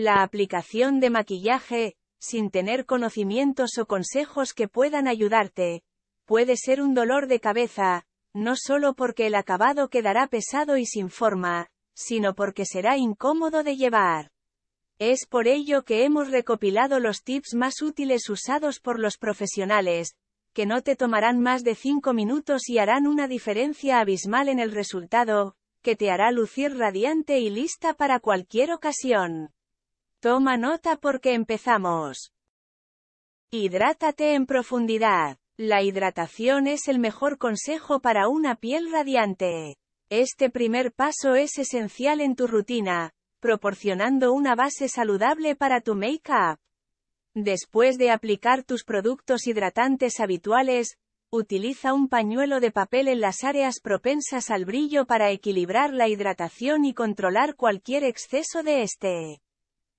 La aplicación de maquillaje, sin tener conocimientos o consejos que puedan ayudarte, puede ser un dolor de cabeza, no solo porque el acabado quedará pesado y sin forma, sino porque será incómodo de llevar. Es por ello que hemos recopilado los tips más útiles usados por los profesionales, que no te tomarán más de 5 minutos y harán una diferencia abismal en el resultado, que te hará lucir radiante y lista para cualquier ocasión. Toma nota porque empezamos. Hidrátate en profundidad. La hidratación es el mejor consejo para una piel radiante. Este primer paso es esencial en tu rutina, proporcionando una base saludable para tu make-up. Después de aplicar tus productos hidratantes habituales, utiliza un pañuelo de papel en las áreas propensas al brillo para equilibrar la hidratación y controlar cualquier exceso de este.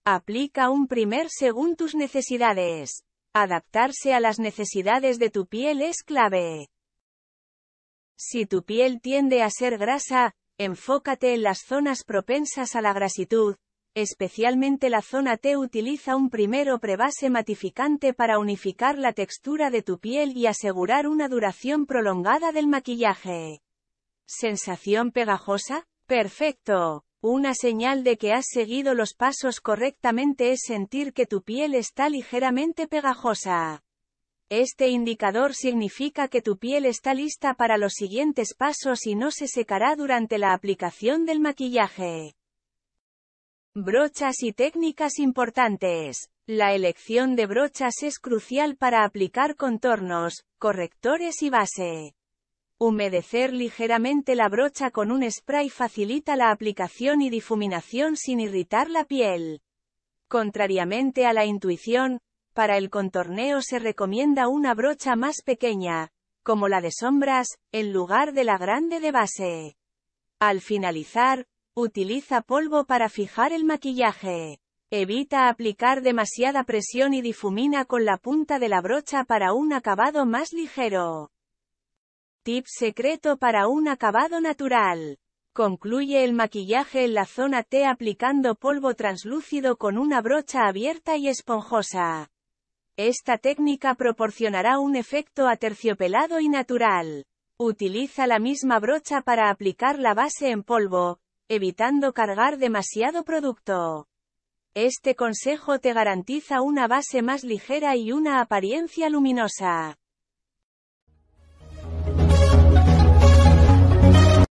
Aplica un primer según tus necesidades. Adaptarse a las necesidades de tu piel es clave. Si tu piel tiende a ser grasa, enfócate en las zonas propensas a la grasitud, especialmente la zona T utiliza un o prebase matificante para unificar la textura de tu piel y asegurar una duración prolongada del maquillaje. ¿Sensación pegajosa? Perfecto. Una señal de que has seguido los pasos correctamente es sentir que tu piel está ligeramente pegajosa. Este indicador significa que tu piel está lista para los siguientes pasos y no se secará durante la aplicación del maquillaje. Brochas y técnicas importantes. La elección de brochas es crucial para aplicar contornos, correctores y base. Humedecer ligeramente la brocha con un spray facilita la aplicación y difuminación sin irritar la piel. Contrariamente a la intuición, para el contorneo se recomienda una brocha más pequeña, como la de sombras, en lugar de la grande de base. Al finalizar, utiliza polvo para fijar el maquillaje. Evita aplicar demasiada presión y difumina con la punta de la brocha para un acabado más ligero tip secreto para un acabado natural. Concluye el maquillaje en la zona T aplicando polvo translúcido con una brocha abierta y esponjosa. Esta técnica proporcionará un efecto aterciopelado y natural. Utiliza la misma brocha para aplicar la base en polvo, evitando cargar demasiado producto. Este consejo te garantiza una base más ligera y una apariencia luminosa.